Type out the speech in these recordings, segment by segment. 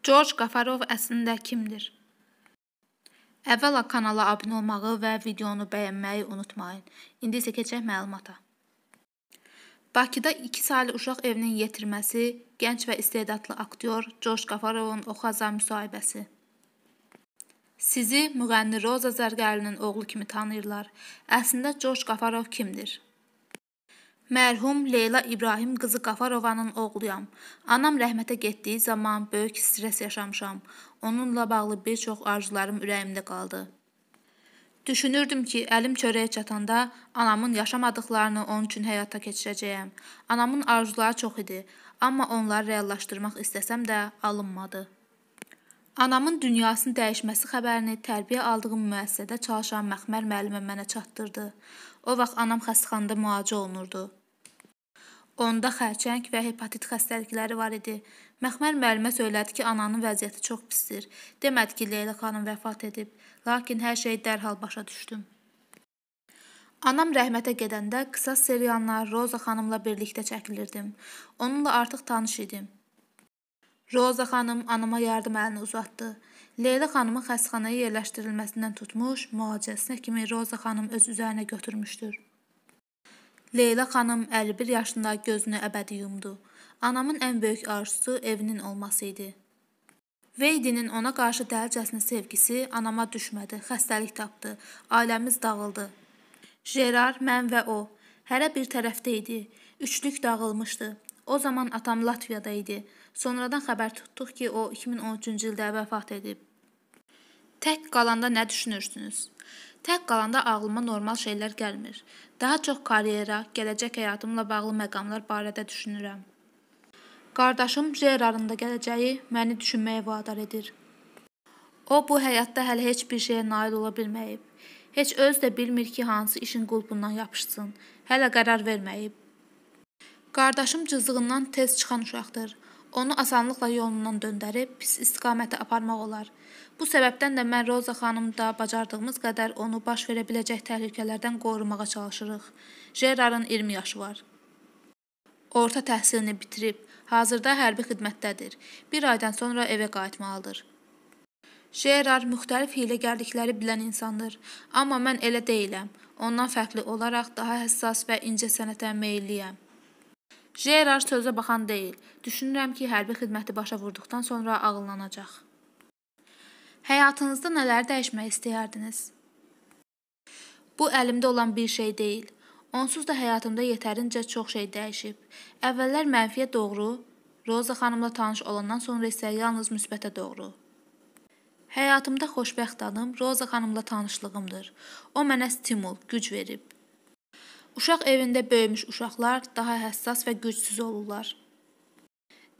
Corc Qafarov əslində kimdir? Əvvəla kanala abunə olmağı və videonu bəyənməyi unutmayın. İndi isə keçək məlumata. Bakıda 2 saylı uşaq evinin yetirməsi, gənc və istedadlı aktyor Corc Qafarovun Oxaza müsahibəsi. Sizi müğənni Roza Zərgəlinin oğlu kimi tanıyırlar. Əslində Corc Qafarov kimdir? Mərhum Leyla İbrahim qızı Qafarovanın oğluyam. Anam rəhmətə getdiyi zaman böyük stres yaşamışam. Onunla bağlı bir çox arzularım ürəyimdə qaldı. Düşünürdüm ki, əlim çörəyə çatanda anamın yaşamadıqlarını onun üçün həyata keçirəcəyəm. Anamın arzuları çox idi, amma onları reallaşdırmaq istəsəm də alınmadı. Anamın dünyasının dəyişməsi xəbərini tərbiyə aldığım müəssisədə çalışan Məxmər müəllimə mənə çatdırdı. O vaxt anam xəstəxanada müalicə olunurdu. Onda xərçəng və hepatit xəstəlikləri var idi. Məxmər müəllimə söylədi ki, ananın vəziyyəti çox pisdir. Demədi ki, Leyla xanım vəfat edib, lakin hər şeyi dərhal başa düşdüm. Anam rəhmətə gedəndə qısa seriallar Roza xanımla birlikdə çəkilirdim. Onunla artıq tanış idim. Roza xanım anama yardım əlini uzatdı. Leyla xanımın xəstəxanaya yerləşdirilməsindən tutmuş, müalicəsinə kimi Roza xanım öz üzərinə götürmüşdür. Leyla xanım 51 yaşında gözünü əbədi yumdu. Anamın ən böyük arzusu evinin olması idi. Veydinin ona qarşı dəlcəsinə sevgisi anama düşmədi, xəstəlik tapdı, ailəmiz dağıldı. Jerar, mən və o hərə bir tərəfdə idi. Üçlük dağılmışdı. O zaman atam Latviyada idi. Sonradan xəbər tutduq ki, o 2013-cü ildə vəfat edib. Tək qalanda nə düşünürsünüz? Tək qalanda ağlıma normal şeylər gəlmir. Daha çox karyera, gələcək həyatımla bağlı məqamlar barədə düşünürəm. Qardaşım Gerardın da gələcəyi məni düşünməyə vadar edir. O bu həyatda hələ heç bir şeyə nail ola bilməyib. Heç öz də bilmir ki, hansı işin qulpundan yapışsın. Hələ qərar verməyib. Qardaşım cızığından tez çıxan uşaqdır. Onu asanlıqla yolundan döndərib pis istiqamətə aparmaq olar. Bu səbəbdən də mən Roza xanım da bacardığımız qədər onu baş verə biləcək təhlükələrdən qorumağa çalışırıq. Gerardın 20 yaşı var. Orta təhsilini bitirib, hazırda hərbi xidmətdədir. Bir aydan sonra evə qayıtmalıdır. Gerard müxtəlif hiyləgərlikləri bilən insandır, amma mən elə deyiləm. Ondan fərqli olaraq daha həssas və incə sənətə meylliyəm. Gerard sözə baxan deyil. Düşünürəm ki, hərbi xidməti başa vurduqdan sonra ağıllanacaq. Həyatınızda nələr dəyişmək istəyərdiniz? Bu əlimdə olan bir şey deyil. Onsuz da həyatımda yetərincə çox şey dəyişib. Əvvəllər mənfiyə doğru, Roza xanımla tanış olandan sonra isə yalnız müsbətə doğru. Həyatımda xoşbəxt anım Roza xanımla tanışlığımdır. O mənə stimul, güc verib. Uşaq evində böyümüş uşaqlar daha həssas və gücsüz olurlar.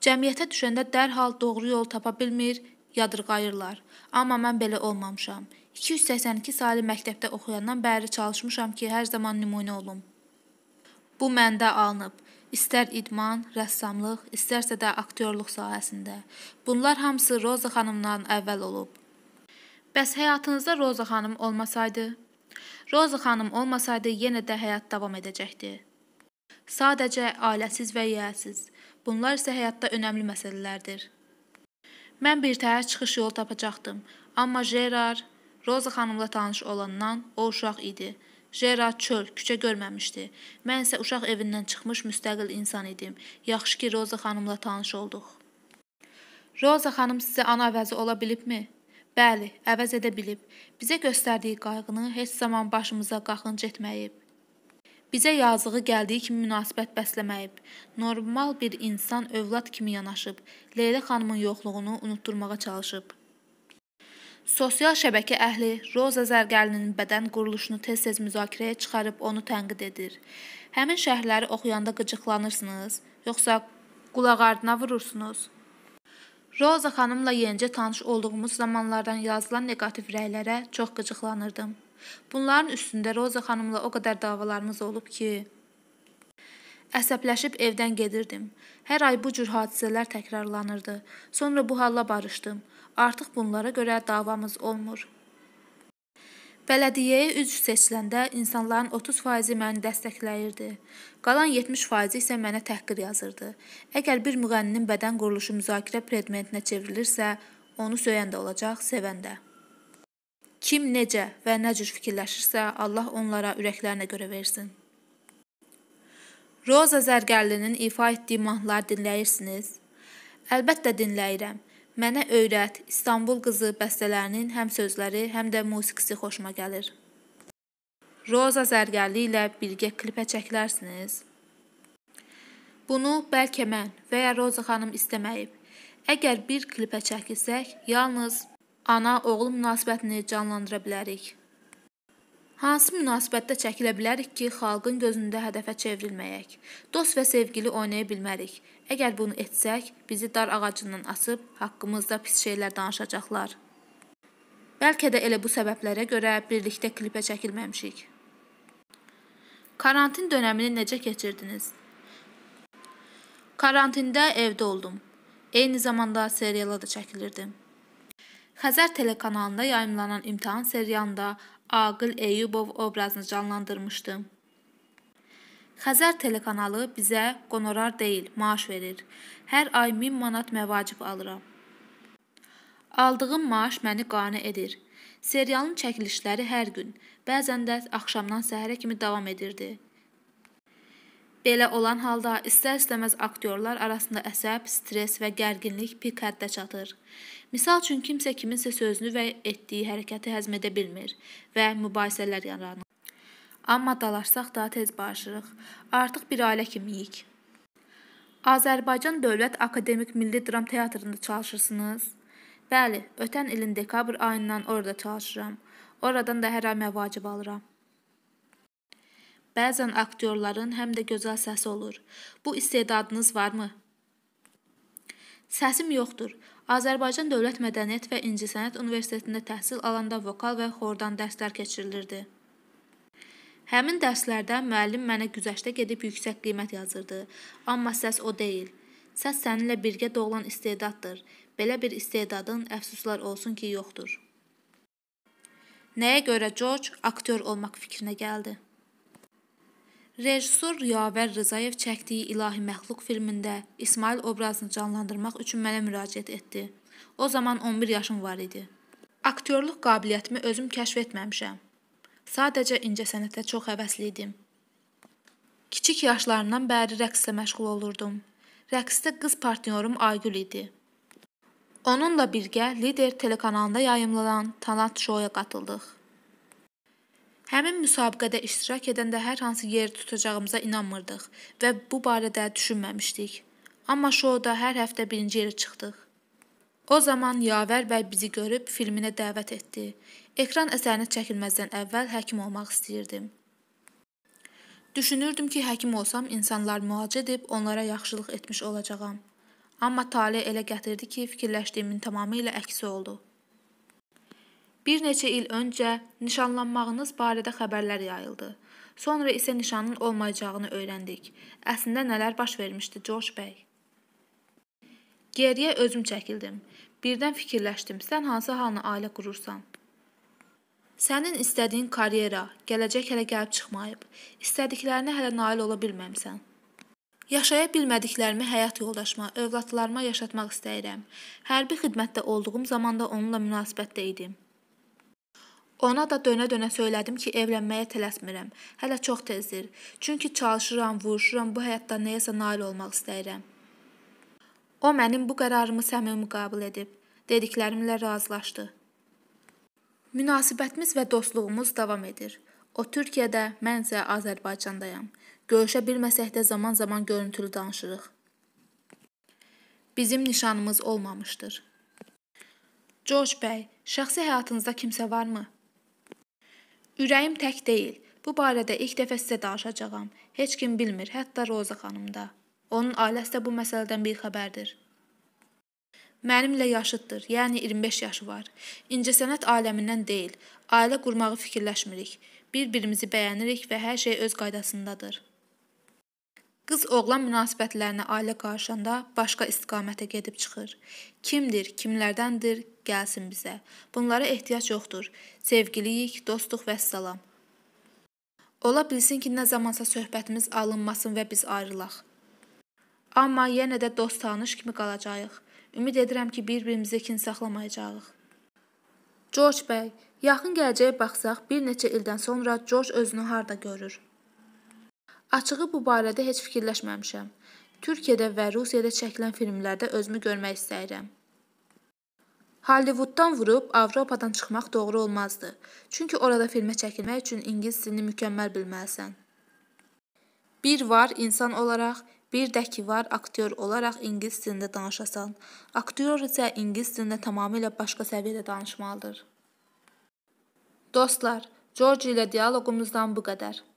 Cəmiyyətə düşəndə dərhal doğru yol tapa bilmir, yadırğayırlar. Amma mən belə olmamışam. 282 saylı məktəbdə oxuyandan bəri çalışmışam ki, hər zaman nümunə olum. Bu məndə alınıb. İstər idman, rəssamlıq, istərsə də aktyorluq sahəsində. Bunlar hamısı Roza xanımdan əvvəl olub. Bəs həyatınızda Roza xanım olmasaydı? Roza xanım olmasaydı yenə də həyat davam edəcəkdi. Sadəcə ailəsiz və yiyəsiz. Bunlar isə həyatda önəmli məsələlərdir. Mən birtəhər çıxış yolu tapacaqdım, amma Jerar Roza xanımla tanış olandan o uşaq idi. Jerar çöl, küçə görməmişdi. Mən isə uşaq evindən çıxmış müstəqil insan idim. Yaxşı ki, Roza xanımla tanış olduq. Roza xanım sizə ana əvəzi ola bilibmi? Bəli, əvəz edə bilib. Bizə göstərdiyi qayğını heç zaman başımıza qaxınc etməyib. Bizə yazığı gəldiyi kimi münasibət bəsləməyib. Normal bir insan övlad kimi yanaşıb, Leyla xanımın yoxluğunu unutdurmağa çalışıb. Sosial şəbəkə əhli Roza Zərgəlinin bədən quruluşunu tez-tez müzakirəyə çıxarıb onu tənqid edir. Həmin şərhləri oxuyanda qıcıqlanırsınız, yoxsa qulaq ardına vurursunuz? Roza xanımla yenicə tanış olduğumuz zamanlardan yazılan neqativ rəylərə çox qıcıqlanırdım. Bunların üstündə Roza xanımla o qədər davalarımız olub ki, Əsəbləşib evdən gedirdim. Hər ay bu cür hadisələr təkrarlanırdı. Sonra bu halla barışdım. Artıq bunlara görə davamız olmur. Bələdiyyəyə üzv seçiləndə insanların 30%-i məni dəstəkləyirdi. Qalan 70%-i isə mənə təhqir yazırdı. Əgər bir müğənninin bədən quruluşu müzakirə predmetinə çevrilirsə, onu söyən də olacaq, sevən də. Kim necə və nə cür fikirləşirsə, Allah onlara ürəklərinə görə versin. Roza Zərgərlinin ifa etdiyi mahnılar dinləyirsiniz? Əlbəttə dinləyirəm. Mənə öyrət, İstanbul qızı bəstələrinin həm sözləri, həm də musiqisi xoşuma gəlir. Roza Zərgərli ilə birgə klipə çəkilərsiniz. Bunu bəlkə mən və ya Roza xanım istəməyib. Əgər bir klipə çəkilsək, yalnız ana-oğul münasibətini canlandıra bilərik? Hansı münasibətdə çəkilə bilərik ki, xalqın gözündə hədəfə çevrilməyək? Dost və sevgili oynaya bilmərik. Əgər bunu etsək, bizi dar ağacından asıb haqqımızda pis şeylər danışacaqlar. Bəlkə də elə bu səbəblərə görə birlikdə klipə çəkilməmişik. Karantin dövrünü necə keçirdiniz? Karantində evdə oldum. Eyni zamanda seriala da çəkilirdim. Xəzər telekanalında yayımlanan imtahan serialında Aqil Eyyubov obrazını canlandırmışdı. Xəzər telekanalı bizə qonorar deyil, maaş verir. Hər ay 1000 manat məvacib alıram. Aldığım maaş məni qane edir. Serialın çəkilişləri hər gün, bəzən də axşamdan səhərə kimi davam edirdi. Belə olan halda istər-istəməz aktyorlar arasında əsəb, stres və gərginlik pik həddə çatır. Misal üçün kimsə kiminsə sözünü və etdiyi hərəkəti həzm edə bilmir və mübahisələr yaranır. Amma dalaşsaq da tez barışırıq. Artıq bir ailə kimiyik. Azərbaycan Dövlət Akademik Milli Dram Teatrında çalışırsınız? Bəli, ötən ilin dekabr ayından orada çalışıram. Oradan da hər ay məvacib alıram. Bəzən aktyorların həm də gözəl səsi olur. Bu istedadınız varmı? Səsim yoxdur. Azərbaycan Dövlət Mədəniyyət və İncəsənət Universitetində təhsil alanda vokal və xordan dərslər keçirilirdi. Həmin dərslərdə müəllim mənə güzəştə gedib yüksək qiymət yazırdı. Amma səs o deyil. Səs səninlə birgə doğulan istedaddır. Belə bir istedadın əfsuslar olsun ki, yoxdur. Nəyə görə George aktyor olmaq fikrinə gəldi? Rejissor Riyavər Rzayev çəkdiyi İlahi Məxluq filmində İsmail obrazını canlandırmaq üçün mənə müraciət etdi. O zaman 11 yaşım var idi. Aktyorluq qabiliyyətimi özüm kəşf etməmişəm. Sadəcə incəsənətə çox həvəsli idim. Kiçik yaşlarından bəri rəqslə məşğul olurdum. Rəqsdə qız partnyorum Aygül idi. Onunla birgə Lider telekanalında yayımlanan Talant şouya qatıldıq. Həmin müsabiqədə iştirak edəndə hər hansı yer tutacağımıza inanmırdıq və bu barədə düşünməmişdik. Amma şouda hər həftə birinci yerə çıxdıq. O zaman Yavər bəy bizi görüb filminə dəvət etdi. Ekran əsərini çəkilməzdən əvvəl həkim olmaq istəyirdim. Düşünürdüm ki, həkim olsam insanlar müalicə edib onlara yaxşılıq etmiş olacağam. Amma tale elə gətirdi ki, fikirləşdiyimin tamamilə əksi oldu. Bir neçə il öncə nişanlanmağınız barədə xəbərlər yayıldı. Sonra isə nişanın olmayacağını öyrəndik. Əslində nələr baş vermişdi Corc bəy? Geriyə özüm çəkildim. Birdən fikirləşdim. Sən hansı halına ailə qurursan? Sənin istədiyin karyera, gələcək hələ gəlib çıxmayıb. İstədiklərinə hələ nail ola bilməmisən. Yaşaya bilmədiklərimi həyat yoldaşıma, övladlarıma yaşatmaq istəyirəm. Hərbi xidmətdə olduğum zamanda onunla münasibətdə idim. Ona da dönə-dönə söylədim ki, evlənməyə tələsmirəm. Hələ çox tezdir. Çünki çalışıram, vuruşuram, bu həyatda nəyəsə nail olmaq istəyirəm. O mənim bu qərarımı səmimi qəbul edib, dediklərimlə razılaşdı. Münasibətimiz və dostluğumuz davam edir. O Türkiyədə, mən isə Azərbaycandayam. Görüşə bilməsək də zaman-zaman görüntülü danışırıq. Bizim nişanımız olmamışdır. George bəy, şəxsi həyatınızda kimsə varmı? Ürəyim tək deyil. Bu barədə ilk dəfə sizə danışacağam. Heç kim bilmir, hətta Roza xanım da. Onun ailəsi də bu məsələdən bixəbərdir. Mənimlə yaşıddır, yəni 25 yaşı var. İncəsənət aləmindən deyil. Ailə qurmağı fikirləşmirik. Bir-birimizi bəyənirik və hər şey öz qaydasındadır. Qız-oğlan münasibətlərinə ailə qarşında başqa istiqamətə gedib çıxır. Kimdir, kimlərdəndir, gəlsin bizə. Bunlara ehtiyac yoxdur. Sevgiliyik, dostluq və salam. Ola bilsin ki, nə zamansa söhbətimiz alınmasın və biz ayrılaq. Amma yenə də dost tanış kimi qalacağıq. Ümid edirəm ki, bir-birimizi kin saxlamayacağıq. George bəy, yaxın gələcəyə baxsaq, bir neçə ildən sonra George özünü harda görür? Açığı bu barədə heç fikirləşməmişəm. Türkiyədə və Rusiyada çəkilən filmlərdə özümü görmək istəyirəm. Hollywooddan vurub Avropadan çıxmaq doğru olmazdı. Çünki orada filmə çəkilmək üçün ingilis dilini mükəmməl bilməlisən. Bir var insan olaraq, bir də ki var aktyor olaraq ingilis dilində danışasan. Aktyor isə ingilis dilində tamamilə başqa səviyyədə danışmalıdır. Dostlar, George ilə dialoqumuzdan bu qədər.